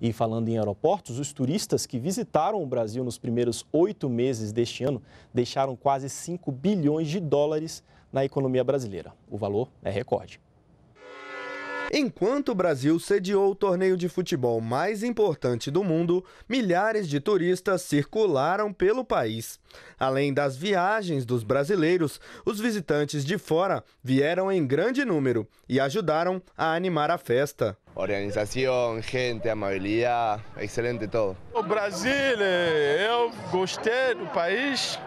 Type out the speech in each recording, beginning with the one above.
E falando em aeroportos, os turistas que visitaram o Brasil nos primeiros oito meses deste ano deixaram quase 5 bilhões de dólares na economia brasileira. O valor é recorde. Enquanto o Brasil sediou o torneio de futebol mais importante do mundo, milhares de turistas circularam pelo país. Além das viagens dos brasileiros, os visitantes de fora vieram em grande número e ajudaram a animar a festa organização, gente, amabilidade, excelente todo. O Brasil, eh, eu gostei do país,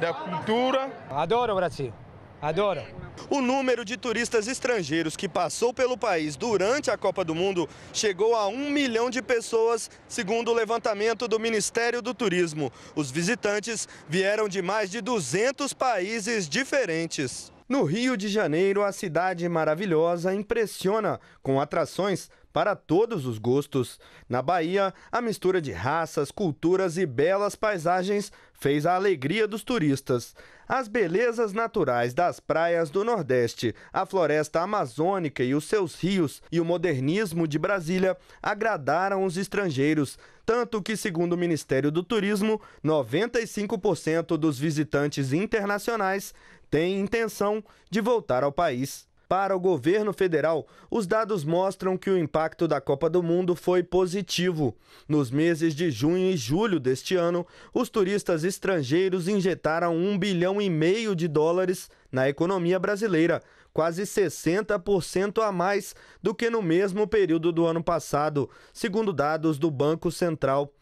da cultura. Adoro o Brasil, adoro. O número de turistas estrangeiros que passou pelo país durante a Copa do Mundo chegou a um milhão de pessoas, segundo o levantamento do Ministério do Turismo. Os visitantes vieram de mais de 200 países diferentes. No Rio de Janeiro, a cidade maravilhosa impressiona com atrações para todos os gostos. Na Bahia, a mistura de raças, culturas e belas paisagens fez a alegria dos turistas. As belezas naturais das praias do Nordeste, a floresta amazônica e os seus rios e o modernismo de Brasília agradaram os estrangeiros, tanto que, segundo o Ministério do Turismo, 95% dos visitantes internacionais tem intenção de voltar ao país. Para o governo federal, os dados mostram que o impacto da Copa do Mundo foi positivo. Nos meses de junho e julho deste ano, os turistas estrangeiros injetaram um bilhão e meio de dólares na economia brasileira, quase 60% a mais do que no mesmo período do ano passado, segundo dados do Banco Central.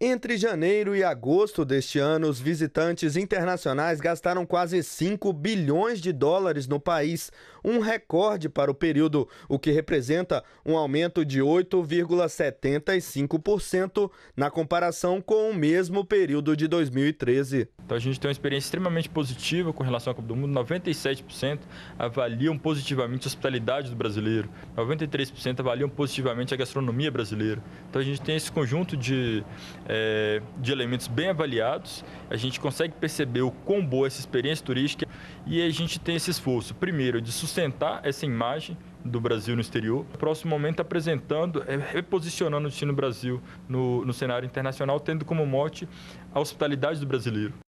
Entre janeiro e agosto deste ano, os visitantes internacionais gastaram quase 5 bilhões de dólares no país, um recorde para o período, o que representa um aumento de 8,75% na comparação com o mesmo período de 2013. Então a gente tem uma experiência extremamente positiva com relação à Copa do Mundo, 97% avaliam positivamente a hospitalidade do brasileiro, 93% avaliam positivamente a gastronomia brasileira. Então a gente tem esse conjunto de é, de elementos bem avaliados, a gente consegue perceber o quão boa essa experiência turística e a gente tem esse esforço, primeiro, de sustentar essa imagem do Brasil no exterior. No próximo momento, apresentando, é, reposicionando o destino Brasil no, no cenário internacional, tendo como mote a hospitalidade do brasileiro.